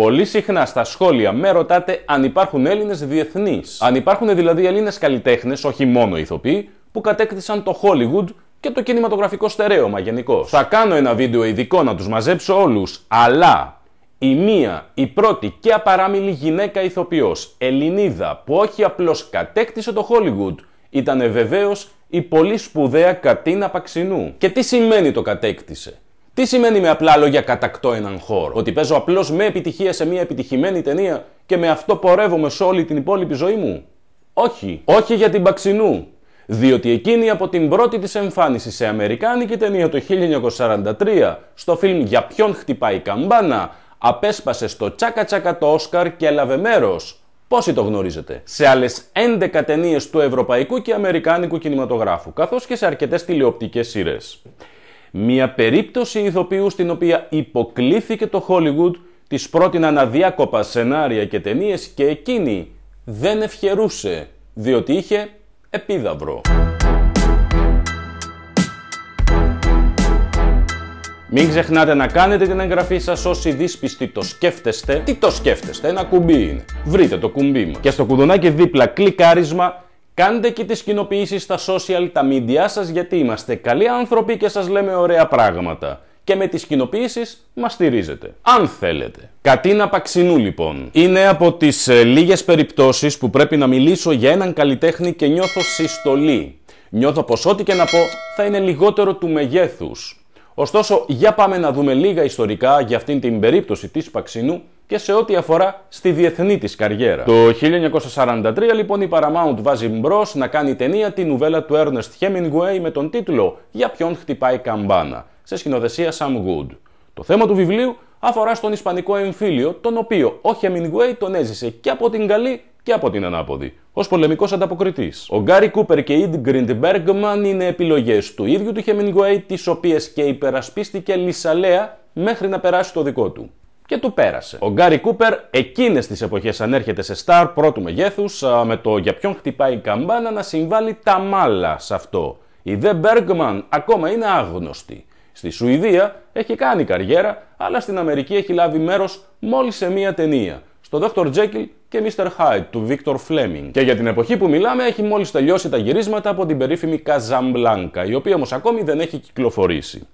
Πολύ συχνά στα σχόλια με ρωτάτε αν υπάρχουν Έλληνες διεθνείς. Αν υπάρχουν δηλαδή Έλληνες καλλιτέχνες, όχι μόνο ηθοποιοί, που κατέκτησαν το Hollywood και το κινηματογραφικό στερέωμα γενικώς. Θα κάνω ένα βίντεο ειδικό να τους μαζέψω όλους, αλλά η μία, η πρώτη και απαράμιλη γυναίκα ηθοποιός, Ελληνίδα, που όχι απλώς κατέκτησε το Hollywood, ήταν βεβαίως η πολύ σπουδαία Κατίνα Παξινού. Και τι σημαίνει το κατέκτησε. Τι σημαίνει με απλά λόγια κατακτώ έναν χώρο. Ότι παίζω απλώς με επιτυχία σε μια επιτυχημένη ταινία και με αυτό πορεύομαι σε όλη την υπόλοιπη ζωή μου. Όχι. Όχι για την Παξινού. Διότι εκείνη από την πρώτη της εμφάνιση σε αμερικάνικη ταινία το 1943, στο φιλμ «Για ποιον χτυπάει η καμπάνα», απέσπασε στο τσάκα τσάκα το Όσκαρ και έλαβε μέρος. Πόσοι το γνωρίζετε. Σε άλλες 11 ταινίες του ευρωπαϊκού και αμερικάνικου κινηματογράφου, καθώς και σε αρκετές τηλεοπτικές σειρές. Μία περίπτωση ηθοποιού στην οποία υποκλήθηκε το Hollywood, της πρότειναν αδιάκοπα σενάρια και ταινίες και εκείνη δεν ευχερούσε, διότι είχε επίδαυρο. Μην ξεχνάτε να κάνετε την εγγραφή σας όσοι δύσπιστοι το σκέφτεστε. Τι το σκέφτεστε, ένα κουμπί είναι. Βρείτε το κουμπί μου. Και στο κουδουνάκι δίπλα κλικάρισμα Κάντε και τις κοινοποιήσεις στα social, τα media σας, γιατί είμαστε καλοί άνθρωποι και σας λέμε ωραία πράγματα. Και με τις κοινοποιήσεις μας στηρίζετε, αν θέλετε. Κατίνα Παξινού λοιπόν. Είναι από τις ε, λίγες περιπτώσεις που πρέπει να μιλήσω για έναν καλλιτέχνη και νιώθω συστολή. Νιώθω πως ό,τι και να πω θα είναι λιγότερο του μεγέθους. Ωστόσο, για πάμε να δούμε λίγα ιστορικά για αυτήν την περίπτωση της Παξινού και σε ό,τι αφορά στη διεθνή της καριέρα. Το 1943 λοιπόν η Paramount βάζει μπρος να κάνει ταινία τη νουβέλα του Ernest Hemingway με τον τίτλο «Για ποιον χτυπάει καμπάνα» σε σκηνοθεσία Sam Wood. Το θέμα του βιβλίου αφορά στον Ισπανικό εμφύλιο, τον οποίο ο Hemingway τον έζησε και από την καλή και από την ανάποδη, ως πολεμικός ανταποκριτής. Ο Γκάρι Κούπερ και η Ιντ Μπέργκμαν είναι επιλογές του ίδιου του Hemingway, τις οποίες και υπερασπίστηκε λισαλέα μέχρι να περάσει το δικό του και του πέρασε. Ο Γκάρι Κούπερ εκείνες τις εποχές ανέρχεται σε στάρ πρώτου μεγέθους με το για ποιον χτυπάει η καμπάνα να συμβάλλει τα μάλα σε αυτό. Η Δε Bergman ακόμα είναι άγνωστη. Στη Σουηδία έχει κάνει καριέρα, αλλά στην Αμερική έχει λάβει μέρος μόλις σε μία ταινία. Στο Dr. Jekyll και Μίστερ Hyde του Victor Fleming. Και για την εποχή που μιλάμε έχει μόλις τελειώσει τα γυρίσματα από την περίφημη Καζαμπλάνκα η οποία όμως ακόμη δεν έχει κυκλοφορήσει.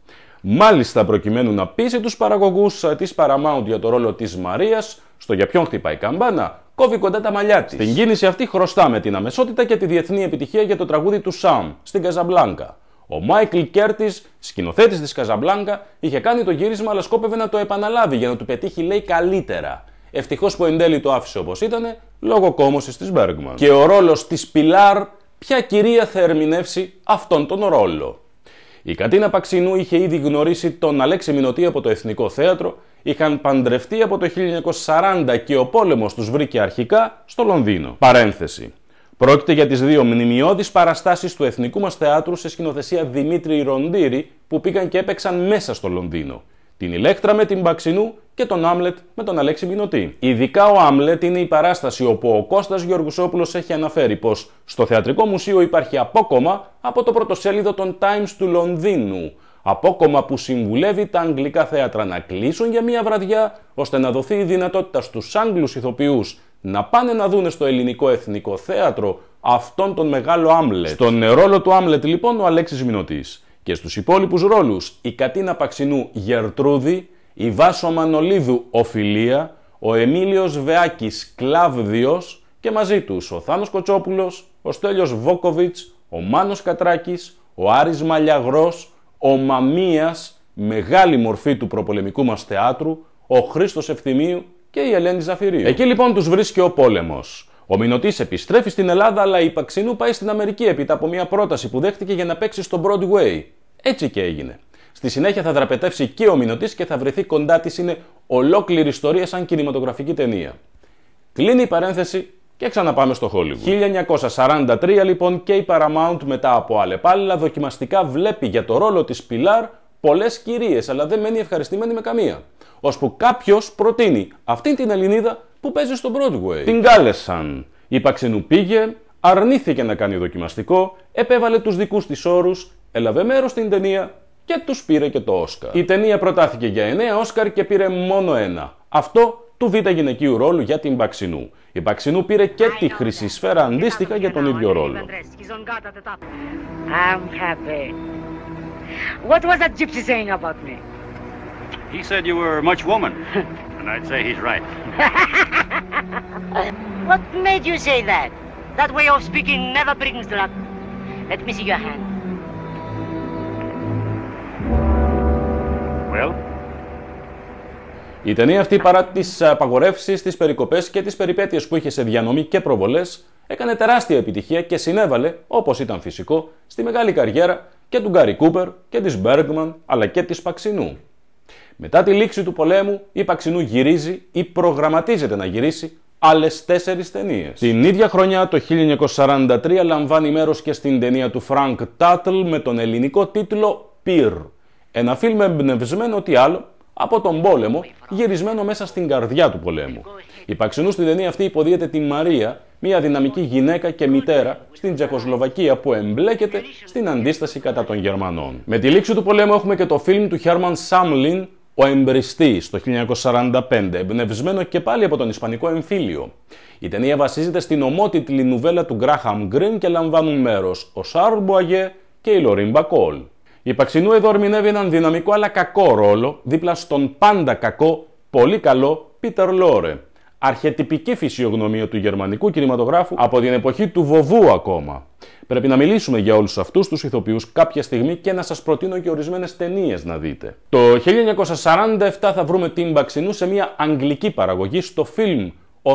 Μάλιστα, προκειμένου να πείσει τους παραγωγούς ε, της Paramount για το ρόλο της Μαρίας, στο για ποιον χτυπάει η καμπάνα, κόβει κοντά τα μαλλιά της. Στην κίνηση αυτή χρωστά με την αμεσότητα και τη διεθνή επιτυχία για το τραγούδι του Σαμ στην Καζαμπλάνκα. Ο Μάικλ Κέρτη, σκηνοθέτης της Καζαμπλάνκα, είχε κάνει το γύρισμα αλλά σκόπευε να το επαναλάβει για να του πετύχει, λέει, καλύτερα. Ευτυχώς που εν τέλει το άφησε όπως ήταν, λόγω κόμωσης της Μπέργκμαν. Και ο ρόλος της Πιλάρ, ποια κυρία θα ερμηνεύσει αυτόν τον ρόλο. Η Κατίνα Παξινού είχε ήδη γνωρίσει τον Αλέξη Μινωτή από το Εθνικό Θέατρο, είχαν παντρευτεί από το 1940 και ο πόλεμος τους βρήκε αρχικά στο Λονδίνο. Παρένθεση. Πρόκειται για τις δύο μνημειώδεις παραστάσεις του Εθνικού μας Θεάτρου σε σκηνοθεσία Δημήτρη Ροντήρη που πήγαν και έπαιξαν μέσα στο Λονδίνο την Ηλέκτρα με την Παξινού και τον Άμλετ με τον Αλέξη Μινωτή. Ειδικά ο Άμλετ είναι η παράσταση όπου ο Κώστας Γεωργουσόπουλος έχει αναφέρει πως στο Θεατρικό Μουσείο υπάρχει απόκομα από το πρωτοσέλιδο των Times του Λονδίνου. Απόκομα που συμβουλεύει τα αγγλικά θέατρα να κλείσουν για μία βραδιά ώστε να δοθεί η δυνατότητα στους Άγγλους ηθοποιούς να πάνε να δούνε στο ελληνικό εθνικό θέατρο αυτόν τον μεγάλο Άμλετ. Στον ρόλο του Άμλετ λοιπόν ο Αλέξης Μινωτής. Και στους υπόλοιπους ρόλους η Κατίνα Παξινού Γερτρούδη, η Βάσο Μανολίδου Οφιλία, ο Εμίλιος Βεάκης Κλάβδιος και μαζί τους ο Θάνος Κοτσόπουλος, ο Στέλιος Βόκοβιτς, ο Μάνος Κατράκης, ο Άρης Μαλιαγρός, ο Μαμίας, μεγάλη μορφή του προπολεμικού μας θεάτρου, ο Χρήστος Ευθυμίου και η Ελένη Ζαφυρίου. Εκεί λοιπόν τους βρίσκει ο πόλεμος. Ο Μινωτή επιστρέφει στην Ελλάδα, αλλά η Παξινού πάει στην Αμερική έπειτα από μια πρόταση που δέχτηκε για να παίξει στο Broadway. Έτσι και έγινε. Στη συνέχεια θα δραπετεύσει και ο Μινωτή και θα βρεθεί κοντά της. Είναι ολόκληρη ιστορία σαν κινηματογραφική ταινία. Κλείνει η παρένθεση και ξαναπάμε στο Hollywood. 1943 λοιπόν και η Paramount μετά από αλλεπάλληλα δοκιμαστικά βλέπει για το ρόλο της Πιλάρ πολλές κυρίες αλλά δεν μένει ευχαριστημένη με καμία. που κάποιος προτείνει αυτήν την Ελληνίδα που παίζει στο Broadway. Την κάλεσαν. Η Παξινού πήγε, αρνήθηκε να κάνει δοκιμαστικό, επέβαλε τους δικούς της όρους, έλαβε μέρος στην ταινία και τους πήρε και το Όσκαρ. Η ταινία προτάθηκε για 9 Όσκαρ και πήρε μόνο ένα. Αυτό του Β' γυναικείου ρόλου για την Παξινού. Η Παξινού πήρε και τη χρυσή σφαίρα αντίστοιχα για τον ίδιο ρόλο what made you say that? That way of speaking never brings luck. Let me see your hand. Well? Η ταινία αυτή παρά τις απαγορεύσεις, τις περικοπές και τις περιπέτειες που είχε σε διανομή και προβολές έκανε τεράστια επιτυχία και συνέβαλε, όπως ήταν φυσικό, στη μεγάλη καριέρα και του Γκάρι Κούπερ και της Μπέργκμαν αλλά και της Παξινού. Μετά τη λήξη του πολέμου, η Παξινού γυρίζει ή προγραμματίζεται να γυρίσει άλλες τέσσερις ταινίες. Την ίδια χρονιά, το 1943, λαμβάνει μέρος και στην ταινία του Frank Tuttle με τον ελληνικό τίτλο «Πυρ». Ένα φιλμ εμπνευσμένο τι άλλο από τον πόλεμο, γυρισμένο μέσα στην καρδιά του πολέμου. Η Παξινού στην ταινία αυτή υποδίεται τη Μαρία, μια δυναμική γυναίκα και μητέρα στην Τσεχοσλοβακία που εμπλέκεται στην αντίσταση κατά των Γερμανών. Με τη λήξη του πολέμου έχουμε και το φιλμ του Χέρμαν Σάμλιν ο Εμπριστής το 1945, εμπνευσμένο και πάλι από τον Ισπανικό εμφύλιο. Η ταινία βασίζεται στην ομότιτλη νουβέλα του Γκράχαμ Γκριν και λαμβάνουν μέρος ο Σάρλ Μποαγέ και η Λορίν Μπακόλ. Η Παξινού εδώ ερμηνεύει έναν δυναμικό αλλά κακό ρόλο δίπλα στον πάντα κακό, πολύ καλό Πίτερ Λόρε αρχιετυπική φυσιογνωμία του γερμανικού κινηματογράφου από την εποχή του Βοβού ακόμα. Πρέπει να μιλήσουμε για όλους αυτούς τους ηθοποιούς κάποια στιγμή και να σας προτείνω και ορισμένες ταινίες να δείτε. Το 1947 θα βρούμε την Παξινού σε μια αγγλική παραγωγή στο φιλμ Ο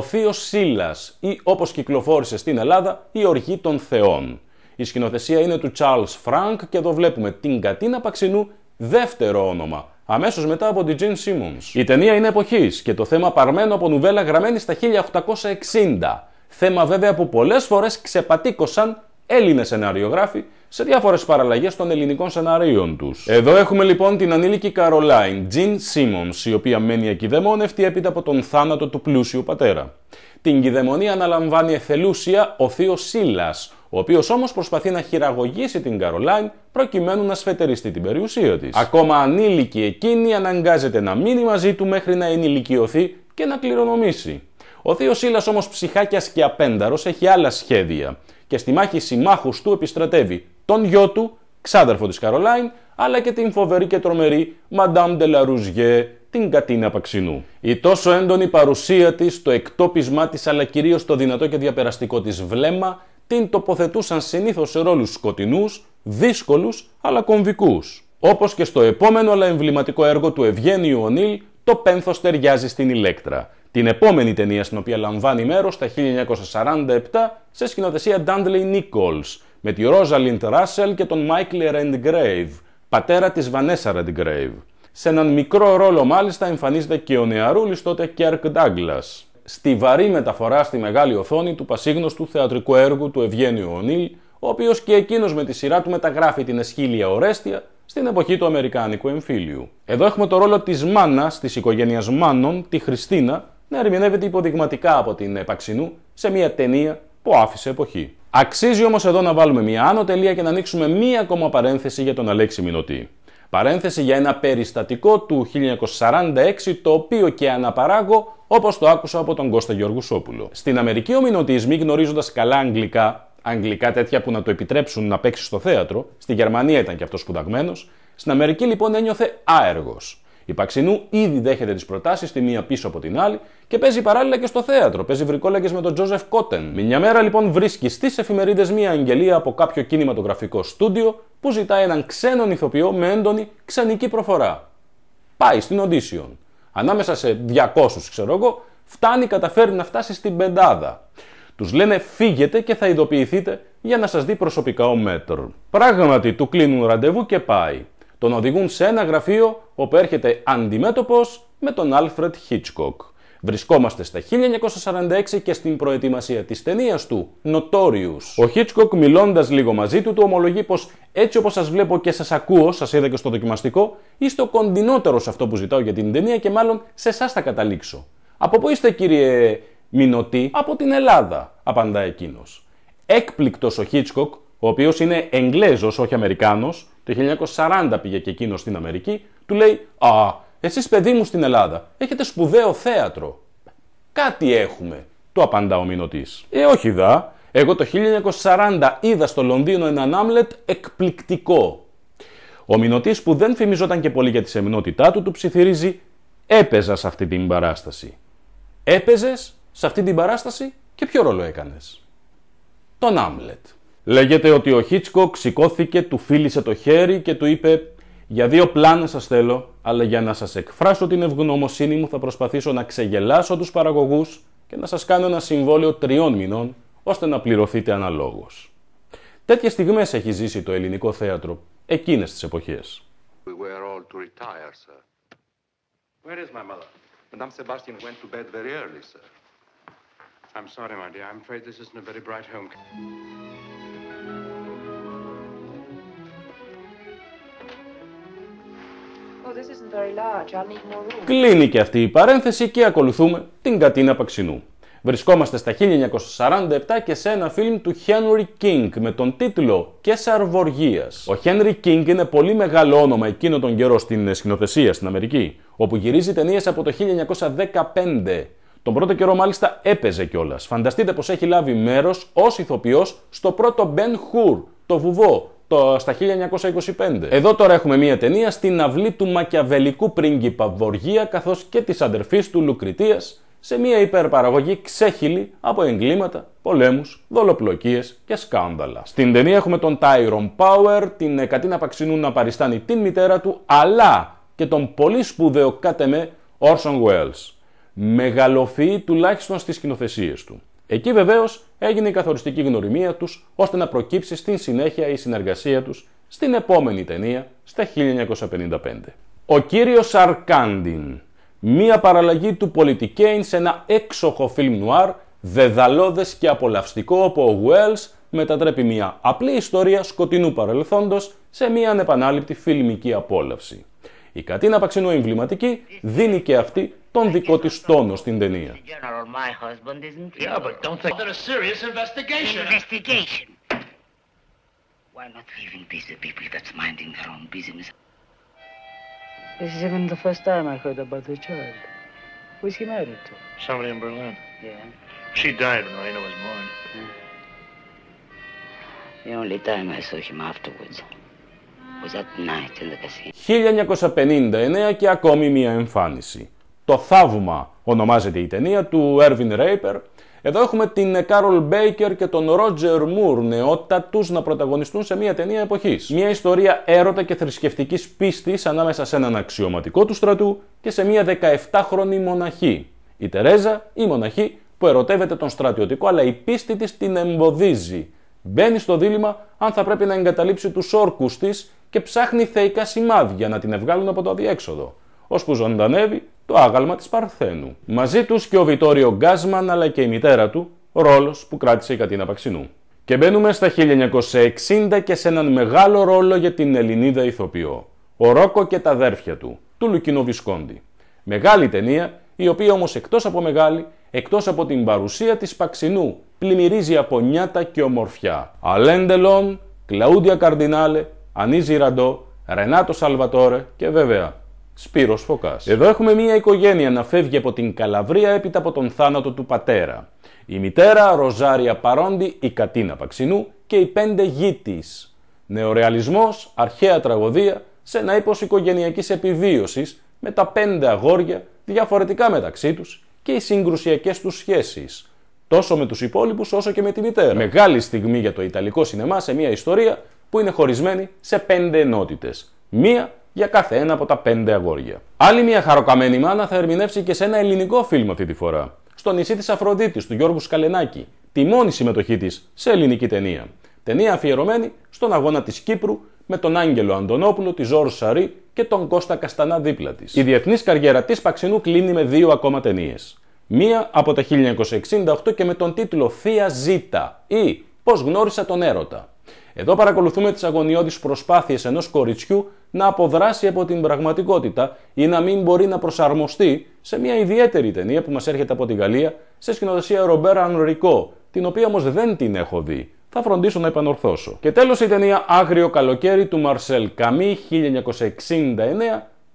όπως κυκλοφόρησε στην Ελλάδα «Η Οργή των Θεών». Η οπως κυκλοφορησε των Θεών. Η σκηνοθεσία είναι του Charles Frank και εδώ βλέπουμε την Κατίνα Παξινού, δεύτερο όνομα, αμέσως μετά από την Τζιν Simmons. Η ταινία είναι εποχής και το θέμα παρμένο από νουβέλα γραμμένη στα 1860. Θέμα βέβαια που πολλές φορές ξεπατήκωσαν Έλληνες σεναριογράφοι σε διάφορες παραλλαγές των ελληνικών σεναρίων τους. Εδώ έχουμε λοιπόν την ανήλικη Καρολάιν Τζιν Σίμον, η οποία μένει ακυδαιμόνευτη έπειτα από τον θάνατο του πλούσιου πατέρα. Την κυδαιμονία αναλαμβάνει εθελούσια ο θείος Σίλας, ο οποίος όμως προσπαθεί να χειραγωγήσει την Καρολάιν προκειμένου να σφετεριστεί την περιουσία της. Ακόμα ανήλικη εκείνη αναγκάζεται να μείνει μαζί του μέχρι να ενηλικιωθεί και να κληρονομήσει. Ο Θείο Σίλας όμως ψυχάκιας και απένταρος έχει άλλα σχέδια και στη μάχη συμμάχους του επιστρατεύει τον γιο του, ξάδερφο της Καρολάιν, αλλά και την φοβερή και τρομερή Madame de la Rougier, την Κατίνα Παξινού. Η τόσο έντονη παρουσία της, το εκτόπισμά της αλλά κυρίως το δυνατό και διαπεραστικό της βλέμμα την τοποθετούσαν συνήθως σε ρόλους σκοτεινούς, δύσκολους αλλά κομβικούς. Όπως και στο επόμενο αλλά εμβληματικό έργο του Ευγένιου Ονίλ, το πένθος ταιριάζει στην Ηλέκτρα. Την επόμενη ταινία στην οποία λαμβάνει μέρος τα 1947 σε σκηνοθεσία Dudley Nichols με τη Rosalind Russell και τον Michael Redgrave, πατέρα της Vanessa Redgrave. Σε έναν μικρό ρόλο μάλιστα εμφανίζεται και ο νεαρούλης τότε Kirk Douglas στη βαρύ μεταφορά στη μεγάλη οθόνη του πασίγνωστου θεατρικού έργου του Ευγένιου Ονίλ, ο οποίος και εκείνος με τη σειρά του μεταγράφει την εσχήλια Ορέστια στην εποχή του Αμερικάνικου εμφύλιου. Εδώ έχουμε το ρόλο της μάνας της οικογένειας Μάνων, τη Χριστίνα, να ερμηνεύεται υποδειγματικά από την Επαξινού σε μια ταινία που άφησε εποχή. Αξίζει όμως εδώ να βάλουμε μια άνω τελεία και να ανοίξουμε μία ακόμα παρένθεση για τον Αλέξη Μινωτή. Παρένθεση για ένα περιστατικό του 1946 το οποίο και αναπαράγω όπως το άκουσα από τον Κώστα Γιώργου Σόπουλο. Στην Αμερική, ο μηνοτισμοί γνωρίζοντας καλά αγγλικά, αγγλικά τέτοια που να το επιτρέψουν να παίξει στο θέατρο, στη Γερμανία ήταν και αυτός σπουδαγμένος, στην Αμερική λοιπόν ένιωθε άεργος. Η Παξινού ήδη δέχεται τις προτάσεις τη μία πίσω από την άλλη και παίζει παράλληλα και στο θέατρο. Παίζει βρικόλακες με τον Τζόζεφ Κότεν. Μια μέρα λοιπόν βρίσκει στις εφημερίδες μία αγγελία από κάποιο κινηματογραφικό στούντιο που ζητά έναν ξένο ηθοποιό με έντονη ξανική προφορά. Πάει στην audition ανάμεσα σε 200, ξέρω εγώ, φτάνει, καταφέρει να φτάσει στην πεντάδα. Τους λένε φύγετε και θα ειδοποιηθείτε για να σας δει προσωπικά ο μέτρο. Πράγματι του κλείνουν ραντεβού και πάει. Τον οδηγούν σε ένα γραφείο όπου έρχεται αντιμέτωπος με τον Άλφρετ Χίτσκοκ. Βρισκόμαστε στα 1946 και στην προετοιμασία της ταινίας του Notorious. Ο Hitchcock μιλώντας λίγο μαζί του του ομολογεί πως έτσι όπως σας βλέπω και σας ακούω, σας είδα και στο δοκιμαστικό, είστε ο κοντινότερος αυτό που ζητάω για την ταινία και μάλλον σε εσάς θα καταλήξω. Από πού είστε κύριε Μινωτή, από την Ελλάδα, απαντά εκείνος. Έκπληκτος ο Hitchcock, ο οποίος είναι Εγγλέζος, όχι Αμερικάνος, το 1940 πήγε και εκείνος στην Αμερική, του λέει Α, εσείς παιδί μου στην Ελλάδα έχετε σπουδαίο θέατρο. Κάτι έχουμε, το απαντά ο Μινωτής. Ε, όχι δα. Εγώ το 1940 είδα στο Λονδίνο έναν άμλετ εκπληκτικό. Ο Μινωτής που δεν φημιζόταν και πολύ για τη σεμινότητά του, του ψιθυρίζει Έπαιζα σε αυτή την παράσταση. Έπαιζες σε αυτή την παράσταση και ποιο ρόλο έκανες. Τον Άμλετ. Λέγεται ότι ο Χίτσκοκ σηκώθηκε, του φίλησε το χέρι και του είπε για δύο πλάνα σας θέλω, αλλά για να σας εκφράσω την ευγνωμοσύνη μου θα προσπαθήσω να ξεγελάσω τους παραγωγούς και να σας κάνω ένα συμβόλαιο τριών μηνών, ώστε να πληρωθείτε αναλόγως. Τέτοιες στιγμές έχει ζήσει το ελληνικό θέατρο εκείνες τις εποχές. Κλείνει και αυτή η παρένθεση και ακολουθούμε την Κατίνα Παξινού. Βρισκόμαστε στα 1947 και σε ένα φιλμ του Henry King με τον τίτλο Κέσαρ Βοργίας». Ο Henry King είναι πολύ μεγάλο όνομα εκείνο τον καιρό στην σκηνοθεσία στην Αμερική, όπου γυρίζει ταινίες από το 1915. Τον πρώτο καιρό μάλιστα έπαιζε κιόλας. Φανταστείτε πως έχει λάβει μέρος ως ηθοποιός στο πρώτο Ben Hur, το βουβό το, στα 1925. Εδώ τώρα έχουμε μία ταινία στην αυλή του μακιαβελικού πρίγκιπα Βοργία καθώς και της αδερφής του Λουκριτίας σε μία υπερπαραγωγή ξέχυλη από εγκλήματα, πολέμους, δολοπλοκίες και σκάνδαλα. Στην ταινία έχουμε τον Τάιρον Power, την Κατίνα Παξινού να παριστάνει την μητέρα του, αλλά και τον πολύ σπουδαίο κατεμέ Orson Welles. Μεγαλοφυεί τουλάχιστον στις σκηνοθεσίες του. Εκεί βεβαίως έγινε η καθοριστική γνωριμία τους ώστε να προκύψει στη συνέχεια η συνεργασία τους στην επόμενη ταινία στα 1955. Ο κύριος Αρκάντιν. Μία παραλλαγή του Πολιτικέιν σε ένα έξοχο φιλμ νουάρ, δεδαλωδε και απολαυστικό όπου ο Wells μετατρέπει μία απλή ιστορία σκοτεινού παρελθόντος σε μία ανεπανάληπτη φιλμική απόλαυση. Η Κατίνα Παξινού εμβληματική δίνει και αυτή τον δικό της τόνο στην ταινία. This is even the first time I heard about the child. is he married to? Somebody in Berlin. Yeah. She died when Raina was born. The only time I saw him afterwards was that night in the casino. 1959 και ακόμη μια εμφάνιση. Το θαύμα ονομάζεται η ταινία του Έρβιν Ρέιπερ. Εδώ έχουμε την Κάρολ Μπέικερ και τον Ρότζερ Μουρ, νεότατους, να πρωταγωνιστούν σε μια ταινία εποχής. Μια ιστορία έρωτα και θρησκευτικής πίστης ανάμεσα σε έναν αξιωματικό του στρατού και σε μια 17χρονη μοναχή. Η Τερέζα, η μοναχή, που ερωτεύεται τον στρατιωτικό, αλλά η πίστη της την εμποδίζει. Μπαίνει στο δίλημα αν θα πρέπει να εγκαταλείψει τους όρκους της και ψάχνει θεϊκά σημάδια να την ευγάλουν από το αδιέξοδο. που ζωντανεύει το άγαλμα της Παρθένου. Μαζί τους και ο Βιτόριο Γκάσμαν αλλά και η μητέρα του, ρόλος που κράτησε η Κατίνα Παξινού. Και μπαίνουμε στα 1960 και σε έναν μεγάλο ρόλο για την Ελληνίδα ηθοποιό. Ο Ρόκο και τα αδέρφια του, του Λουκίνο Βισκόντι. Μεγάλη ταινία, η οποία όμως εκτός από μεγάλη, εκτός από την παρουσία της Παξινού, πλημμυρίζει από νιάτα και ομορφιά. Αλέν Κλαούντια Καρδινάλε, Ανίζη Ραντό, Ρενάτο Σαλβατόρε και βέβαια Σπύρος Φωκάς. Εδώ έχουμε μια οικογένεια να φεύγει από την Καλαβρία έπειτα από τον θάνατο του πατέρα. Η μητέρα Ροζάρια Παρόντι, η Κατίνα Παξινού και οι πέντε γη τη. Νεορεαλισμός, αρχαία τραγωδία, σε ένα ύπος οικογενειακής επιβίωσης με τα πέντε αγόρια διαφορετικά μεταξύ τους και οι συγκρουσιακές τους σχέσεις. Τόσο με τους υπόλοιπους όσο και με τη μητέρα. Μεγάλη στιγμή για το Ιταλικό σινεμά σε μια ιστορία που είναι χωρισμένη σε πέντε ενότητες. Μία για κάθε ένα από τα πέντε αγόρια. Άλλη μια χαροκαμένη μάνα θα ερμηνεύσει και σε ένα ελληνικό φιλμ αυτή τη φορά. Στο νησί της Αφροδίτης του Γιώργου Σκαλενάκη. Τη μόνη συμμετοχή της σε ελληνική ταινία. Ταινία αφιερωμένη στον αγώνα της Κύπρου με τον Άγγελο Αντωνόπουλο, τη Ζόρ Σαρή και τον Κώστα Καστανά δίπλα της. Η διεθνής καριέρα της Παξινού κλείνει με δύο ακόμα ταινίες. Μία από τα 1968 και με τον τίτλο Θεία Ζήτα ή Πώς γνώρισα τον έρωτα. Εδώ παρακολουθούμε τις αγωνιώδεις προσπάθειες ενός κοριτσιού να αποδράσει από την πραγματικότητα ή να μην μπορεί να προσαρμοστεί σε μια ιδιαίτερη ταινία που μας έρχεται από τη Γαλλία σε σκηνοθεσία Ρομπέρα Ανρικό, την οποία όμως δεν την έχω δει. Θα φροντίσω να επανορθώσω. Και τέλος η ταινία Άγριο Καλοκαίρι του Μαρσέλ Καμί 1969,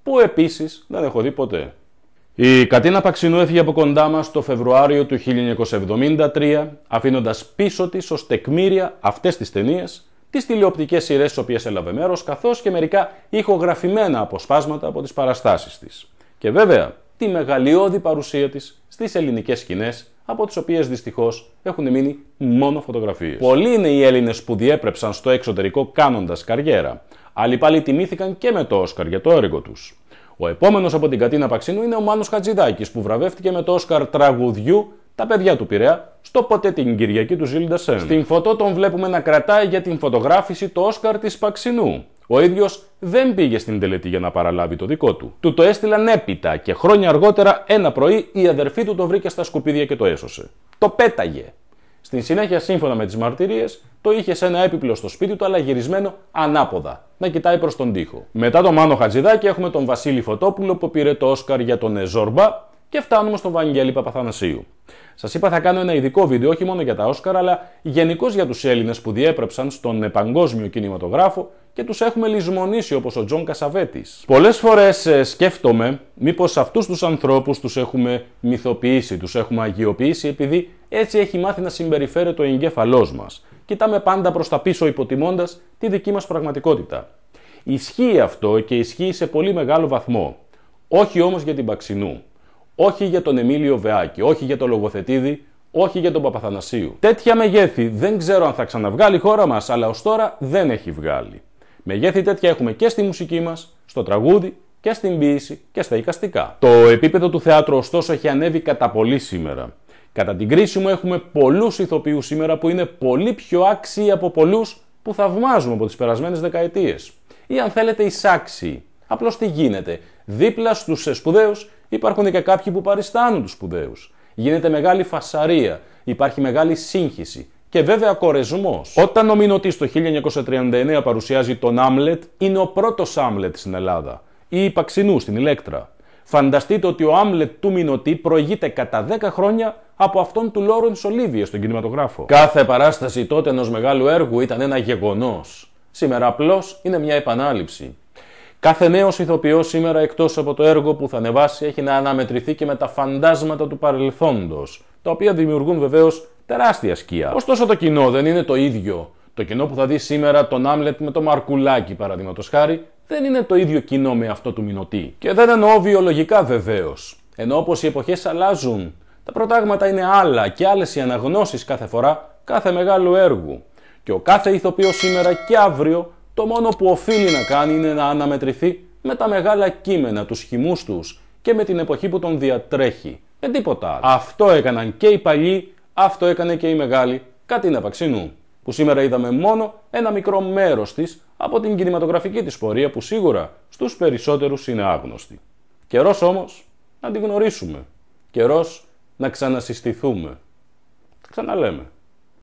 που επίσης δεν έχω δει ποτέ. Η Κατίνα Παξινού έφυγε από κοντά μας το Φεβρουάριο του 1973, αφήνοντας πίσω της ως τεκμήρια αυτές τις ταινίες, τις τηλεοπτικές σειρές στις οποίες έλαβε μέρος, καθώς και μερικά ηχογραφημένα αποσπάσματα από τις παραστάσεις της. Και βέβαια, τη μεγαλειώδη παρουσία της στις ελληνικές σκηνές, από τις οποίες δυστυχώς έχουν μείνει μόνο φωτογραφίες. Πολλοί είναι οι Έλληνες που διέπρεψαν στο εξωτερικό κάνοντας καριέρα, άλλοι πάλι τιμήθηκαν και με το Όσκαρ για το έργο τους. Ο επόμενος από την Κατίνα Παξίνου είναι ο Μάνος Χατζηδάκης, που βραβεύτηκε με το Όσκαρ τραγουδιού τα παιδιά του Πειραιά στο ποτέ την Κυριακή του Ζήλντα Σεν. Στην φωτό τον βλέπουμε να κρατάει για την φωτογράφηση το Όσκαρ της Παξινού. Ο ίδιος δεν πήγε στην τελετή για να παραλάβει το δικό του. Του το έστειλαν έπειτα και χρόνια αργότερα ένα πρωί η αδερφή του το βρήκε στα σκουπίδια και το έσωσε. Το πέταγε. Στην συνέχεια, σύμφωνα με τις μαρτυρίες, το είχε σε ένα έπιπλο στο σπίτι του, αλλά γυρισμένο ανάποδα, να κοιτάει προς τον τοίχο. Μετά τον Μάνο Χατζηδάκη έχουμε τον Βασίλη Φωτόπουλο που πήρε το Όσκαρ για τον Εζόρμπα και φτάνουμε στον Βαγγέλη Παπαθανασίου. Σας είπα θα κάνω ένα ειδικό βίντεο όχι μόνο για τα Όσκαρα, αλλά γενικώς για τους Έλληνες που διέπρεψαν στον παγκόσμιο κινηματογράφο και τους έχουμε λησμονήσει όπως ο Τζον Κασαβέτης. Πολλές φορές ε, σκέφτομαι μήπως αυτούς τους ανθρώπους τους έχουμε μυθοποιήσει, τους έχουμε αγιοποιήσει, επειδή έτσι έχει μάθει να συμπεριφέρεται το εγκέφαλός μας. Κοιτάμε πάντα προς τα πίσω, υποτιμώντας τη δική μας πραγματικότητα. Ισχύει αυτό και ισχύει σε πολύ μεγάλο βαθμό. Όχι όμως για την Παξινού. Όχι για τον Εμίλιο Βεάκη, όχι για τον Λογοθετίδη, όχι για τον Παπαθανασίου. Τέτοια μεγέθη δεν ξέρω αν θα ξαναβγάλει η χώρα μας, αλλά ως τώρα δεν έχει βγάλει. Μεγέθη τέτοια έχουμε και στη μουσική μας, στο τραγούδι και στην ποιήση και στα εικαστικά. Το επίπεδο του θεάτρου, ωστόσο, έχει ανέβει κατά πολύ σήμερα. Κατά την κρίση μου, έχουμε πολλούς ηθοποιούς σήμερα που είναι πολύ πιο άξιοι από πολλούς που θαυμάζουμε από τις περασμένες δεκαετίες. Ή αν θέλετε, εισάξιοι. Απλώς τι γίνεται. Δίπλα στους σπουδαίου Υπάρχουν και κάποιοι που παριστάνουν τους σπουδαίους. Γίνεται μεγάλη φασαρία, υπάρχει μεγάλη σύγχυση και βέβαια κορεσμός. Όταν ο Μινωτή το 1939 παρουσιάζει τον Άμλετ, είναι ο πρώτος Άμλετ στην Ελλάδα ή η η στην Ηλέκτρα. Φανταστείτε ότι ο Άμλετ του Μινωτή προηγείται κατά 10 χρόνια από αυτόν του Λόρεν Ολίβιες στον κινηματογράφο. Κάθε παράσταση τότε ενός μεγάλου έργου ήταν ένα γεγονός. Σήμερα απλώς είναι μια επανάληψη. Κάθε νέος ηθοποιός σήμερα, εκτός από το έργο που θα ανεβάσει, έχει να αναμετρηθεί και με τα φαντάσματα του παρελθόντος, τα οποία δημιουργούν βεβαίως τεράστια σκία. Ωστόσο, το κοινό δεν είναι το ίδιο. Το κοινό που θα δει σήμερα τον Άμλετ με το Μαρκουλάκι, παραδείγματος χάρη, δεν είναι το ίδιο κοινό με αυτό του Μινωτή. Και δεν εννοώ βιολογικά βεβαίως. Ενώ όπως οι εποχές αλλάζουν, τα προτάγματα είναι άλλα και άλλες οι αναγνώσεις κάθε φορά κάθε μεγάλου έργου. Και ο κάθε ηθοποιός σήμερα και αύριο το μόνο που οφείλει να κάνει είναι να αναμετρηθεί με τα μεγάλα κείμενα, τους χυμούς τους και με την εποχή που τον διατρέχει. Με τίποτα άλλο. Αυτό έκαναν και οι παλιοί, αυτό έκανε και οι μεγάλοι, κάτι να απαξινού. Που σήμερα είδαμε μόνο ένα μικρό μέρος της από την κινηματογραφική της πορεία που σίγουρα στους περισσότερους είναι άγνωστη. Καιρός όμως να την γνωρίσουμε. Καιρός να ξανασυστηθούμε. Ξαναλέμε.